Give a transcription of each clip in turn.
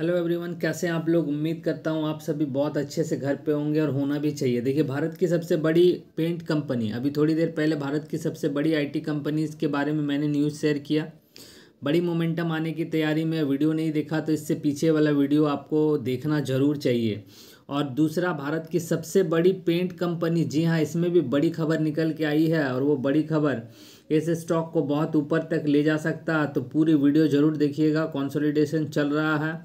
hello everyone कैसे आप लोग उम्मीद करता हूँ आप सभी बहुत अच्छे से घर पे होंगे और होना भी चाहिए देखिए भारत की सबसे बड़ी पेंट कंपनी अभी थोड़ी देर पहले भारत की सबसे बड़ी आईटी कंपनीज़ के बारे में मैंने न्यूज़ शेयर किया बड़ी मोमेंटम आने की तैयारी में वीडियो नहीं देखा तो इससे पीछे वाला वीडियो आपको देखना ज़रूर चाहिए और दूसरा भारत की सबसे बड़ी पेंट कंपनी जी हाँ इसमें भी बड़ी खबर निकल के आई है और वो बड़ी खबर ऐसे स्टॉक को बहुत ऊपर तक ले जा सकता है तो पूरी वीडियो ज़रूर देखिएगा कॉन्सोलिडेशन चल रहा है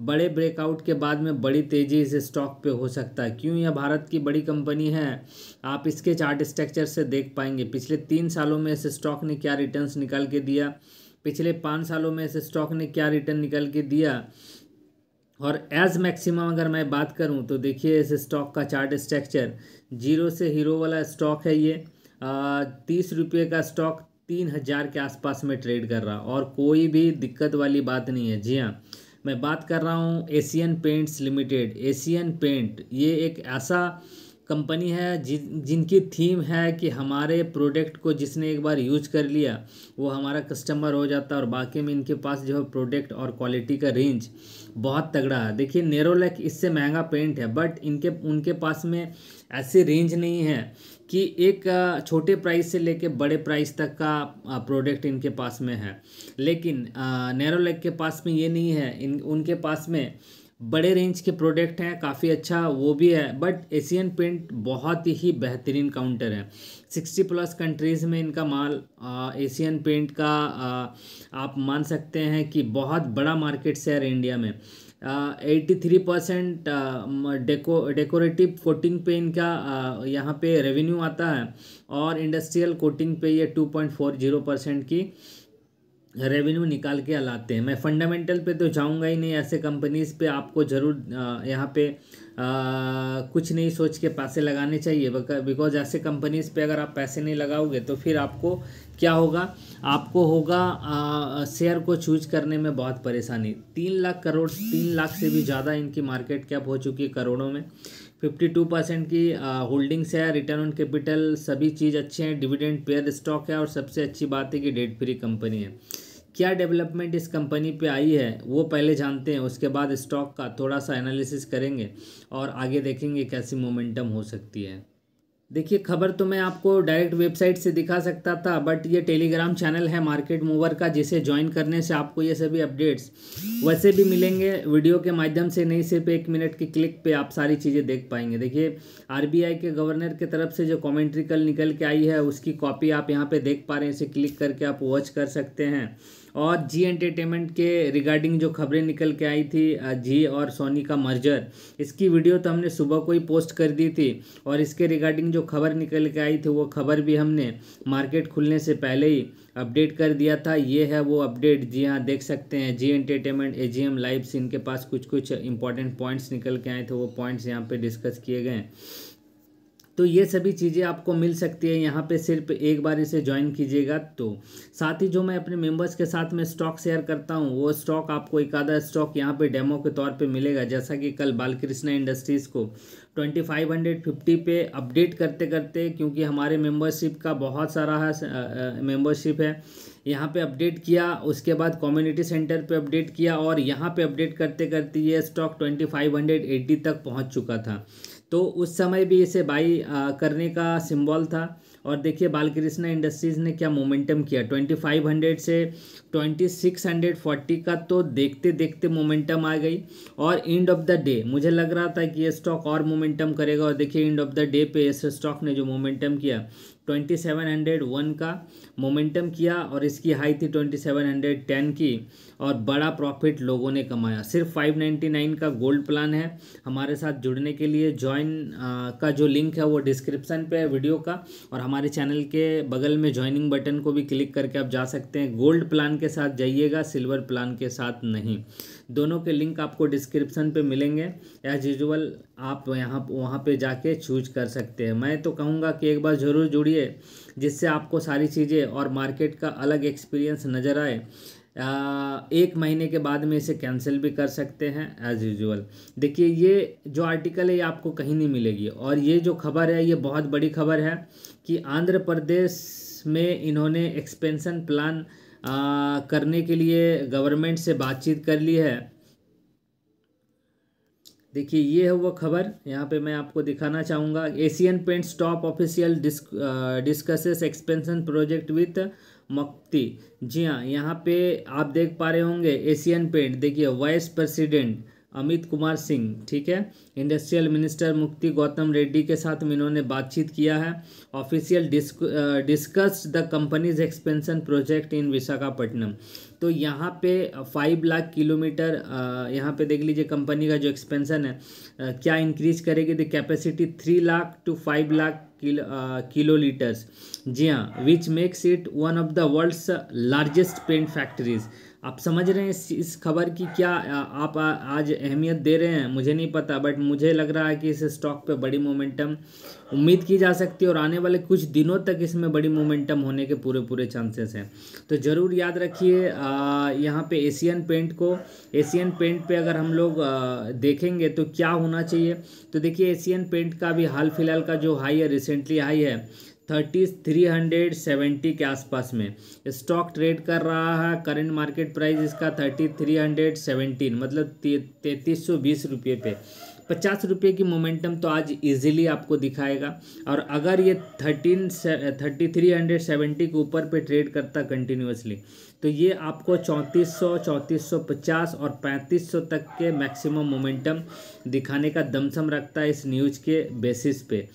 बड़े ब्रेकआउट के बाद में बड़ी तेज़ी इस स्टॉक पे हो सकता है क्यों यह भारत की बड़ी कंपनी है आप इसके चार्ट स्ट्रक्चर से देख पाएंगे पिछले तीन सालों में इस स्टॉक ने क्या रिटर्न्स निकाल के दिया पिछले पाँच सालों में इस स्टॉक ने क्या रिटर्न निकाल के दिया और एज मैक्सिमम अगर मैं बात करूं तो देखिए इस स्टॉक का चार्ट स्ट्रक्चर जीरो से हीरो वाला स्टॉक है ये तीस रुपये का स्टॉक तीन हज़ार के आसपास में ट्रेड कर रहा और कोई भी दिक्कत वाली बात नहीं है जी हाँ मैं बात कर रहा हूँ Asian Paints limited Asian paint ये एक ऐसा कंपनी है जि, जिनकी थीम है कि हमारे प्रोडक्ट को जिसने एक बार यूज कर लिया वो हमारा कस्टमर हो जाता है और बाकी में इनके पास जो है प्रोडक्ट और क्वालिटी का रेंज बहुत तगड़ा है देखिए नेरोलैक इससे महंगा पेंट है बट इनके उनके पास में ऐसी रेंज नहीं है कि एक छोटे प्राइस से लेके बड़े प्राइस तक का प्रोडक्ट इनके पास में है लेकिन नेरोलैक के पास में ये नहीं है इन उनके पास में बड़े रेंज के प्रोडक्ट हैं काफ़ी अच्छा वो भी है बट एशियन पेंट बहुत ही बेहतरीन काउंटर है सिक्सटी प्लस कंट्रीज़ में इनका माल एशियन पेंट का आ, आप मान सकते हैं कि बहुत बड़ा मार्केट शेयर इंडिया में eighty three percent deco decorative coating पे इनका यहाँ पे रेवेन्यू आता है और इंडस्ट्रियल कोटिंग पे ये two point four zero percent की रेवेन्यू निकाल के लाते हैं मैं फंडामेंटल पे तो जाऊंगा ही नहीं ऐसे कंपनीज़ पे आपको ज़रूर यहाँ पे आ, कुछ नहीं सोच के पैसे लगाने चाहिए बिकॉज ऐसे कंपनीज़ पे अगर आप पैसे नहीं लगाओगे तो फिर आपको क्या होगा आपको होगा शेयर को चूज करने में बहुत परेशानी तीन लाख करोड़ तीन लाख से भी ज़्यादा इनकी मार्केट कैप हो चुकी है करोड़ों में फिफ्टी टू परसेंट की होल्डिंग्स है रिटर्न ऑन कैपिटल सभी चीज़ अच्छे हैं डिविडेंड पेयर स्टॉक है और सबसे अच्छी बात है कि डेट फ्री कंपनी है क्या डेवलपमेंट इस कंपनी पे आई है वो पहले जानते हैं उसके बाद स्टॉक का थोड़ा सा एनालिसिस करेंगे और आगे देखेंगे कैसी मोमेंटम हो सकती है देखिए खबर तो मैं आपको डायरेक्ट वेबसाइट से दिखा सकता था बट ये टेलीग्राम चैनल है मार्केट मूवर का जिसे ज्वाइन करने से आपको ये सभी अपडेट्स वैसे भी मिलेंगे वीडियो के माध्यम से नहीं सिर्फ एक मिनट के क्लिक पे आप सारी चीज़ें देख पाएंगे देखिए आरबीआई के गवर्नर के तरफ से जो कॉमेंट्री कल निकल के आई है उसकी कॉपी आप यहाँ पर देख पा रहे हैं इसे क्लिक करके आप वॉच कर सकते हैं और जी एंटरटेनमेंट के रिगार्डिंग जो खबरें निकल के आई थी जी और सोनी का मर्जर इसकी वीडियो तो हमने सुबह को ही पोस्ट कर दी थी और इसके रिगार्डिंग जो खबर निकल के आई थी वो खबर भी हमने मार्केट खुलने से पहले ही अपडेट कर दिया था ये है वो अपडेट जी हाँ देख सकते हैं Zee entertainment A G M live इनके पास कुछ कुछ इंपॉर्टेंट पॉइंट्स निकल के आए थे वो पॉइंट्स यहाँ पे डिस्कस किए गए हैं तो ये सभी चीज़ें आपको मिल सकती है यहाँ पे सिर्फ एक बार इसे ज्वाइन कीजिएगा तो साथ ही जो मैं अपने मेंबर्स के साथ में स्टॉक शेयर करता हूँ वो स्टॉक आपको एक आधा स्टॉक यहाँ पे डेमो के तौर पे मिलेगा जैसा कि कल बालकृष्णा इंडस्ट्रीज़ को 2550 पे अपडेट करते करते क्योंकि हमारे मेंबरशिप का बहुत सारा मेम्बरशिप है यहाँ पे अपडेट किया उसके बाद कम्युनिटी सेंटर पे अपडेट किया और यहाँ पे अपडेट करते करते ये स्टॉक 2580 तक पहुँच चुका था तो उस समय भी इसे बाई करने का सिंबल था और देखिए बालकृष्णा इंडस्ट्रीज़ ने क्या मोमेंटम किया 2500 से 2640 का तो देखते देखते मोमेंटम आ गई और एंड ऑफ द डे मुझे लग रहा था कि ये स्टॉक और मोमेंटम करेगा और देखिए एंड ऑफ द डे पे इस स्टॉक ने जो मोमेंटम किया 2701 का मोमेंटम किया और इसकी हाई थी 2710 की और बड़ा प्रॉफिट लोगों ने कमाया सिर्फ 599 का गोल्ड प्लान है हमारे साथ जुड़ने के लिए ज्वाइन का जो लिंक है वो डिस्क्रिप्शन पे है वीडियो का और हम हमारे चैनल के बगल में ज्वाइनिंग बटन को भी क्लिक करके आप जा सकते हैं गोल्ड प्लान के साथ जाइएगा सिल्वर प्लान के साथ नहीं दोनों के लिंक आपको डिस्क्रिप्शन पे मिलेंगे एज यूजल आप यहाँ वहाँ पे जाके चूज कर सकते हैं मैं तो कहूँगा कि एक बार ज़रूर जुड़िए जिससे आपको सारी चीज़ें और मार्केट का अलग एक्सपीरियंस नज़र आए एक महीने के बाद में इसे कैंसिल भी कर सकते हैं एज़ यूजल देखिए ये जो आर्टिकल है ये आपको कहीं नहीं मिलेगी और ये जो खबर है ये बहुत बड़ी खबर है कि आंध्र प्रदेश में इन्होंने एक्सपेंसन प्लान आ, करने के लिए गवर्नमेंट से बातचीत कर ली है देखिए ये है वो खबर यहाँ पे मैं आपको दिखाना चाहूँगा Asian Paints top official disc discusses expansion project with मक्ति जी हाँ यहाँ पे आप देख पा रहे होंगे एशियन पेंट देखिए वाइस प्रेसिडेंट अमित कुमार सिंह ठीक है इंडस्ट्रियल मिनिस्टर मुक्ति गौतम रेड्डी के साथ में इन्होंने बातचीत किया है official disc discussed the companies expansion project in Visakhapatnam तो यहाँ पे फाइव लाख किलोमीटर यहाँ पे देख लीजिए कंपनी का जो एक्सपेंशन है आ, uh, क्या इंक्रीज करेगी the capacity three lakh to five lakh kilo litres जी हाँ which makes it one of the world's largest paint factories आप समझ रहे हैं इस, इस खबर की क्या आप आ, आज अहमियत दे रहे हैं मुझे नहीं पता बट मुझे लग रहा है कि इस स्टॉक पे बड़ी मोमेंटम उम्मीद की जा सकती है और आने वाले कुछ दिनों तक इसमें बड़ी मोमेंटम होने के पूरे पूरे चांसेस हैं तो ज़रूर याद रखिए यहाँ पे एशियन पेंट को एशियन पेंट पे अगर हम लोग आ, देखेंगे तो क्या होना चाहिए तो देखिए एशियन पेंट का भी हाल फिलहाल का जो हाई है रिसेंटली हाई है थर्टी थ्री हंड्रेड सेवेंटी के आसपास में स्टॉक ट्रेड कर रहा है करंट मार्केट प्राइस इसका थर्टी थ्री हंड्रेड सेवेंटीन मतलब तैतीस सौ बीस रुपये पे पचास रुपये की मोमेंटम तो आज इजीली आपको दिखाएगा और अगर ये thirteen thirty three hundred seventy के ऊपर पे ट्रेड करता कंटिन्यूसली तो ये आपको 3400, 3450 और 3500 तक के मैक्सिमम मोमेंटम दिखाने का दमसम रखता है इस न्यूज के बेसिस पे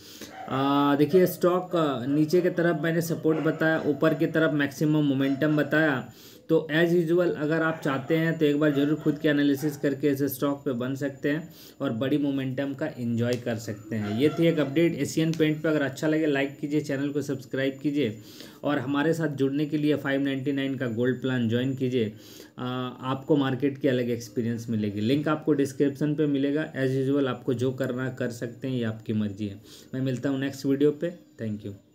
देखिए स्टॉक नीचे की तरफ मैंने सपोर्ट बताया ऊपर की तरफ मैक्सिमम मोमेंटम बताया तो एज़ यूजल अगर आप चाहते हैं तो एक बार ज़रूर खुद के एनालिसिस करके इस स्टॉक पे बन सकते हैं और बड़ी मोमेंटम का इन्जॉय कर सकते हैं ये थी एक अपडेट एशियन पेंट पर अगर अच्छा लगे लाइक कीजिए चैनल को सब्सक्राइब कीजिए और हमारे साथ जुड़ने के लिए फाइव नाइन्टी नाइन का गोल्ड प्लान ज्वाइन कीजिए आपको मार्केट की अलग एक्सपीरियंस मिलेगी लिंक आपको डिस्क्रिप्सन पर मिलेगा एज़ यूजल आपको जो करना कर सकते हैं ये आपकी मर्जी है मैं मिलता हूँ नेक्स्ट वीडियो पर थैंक यू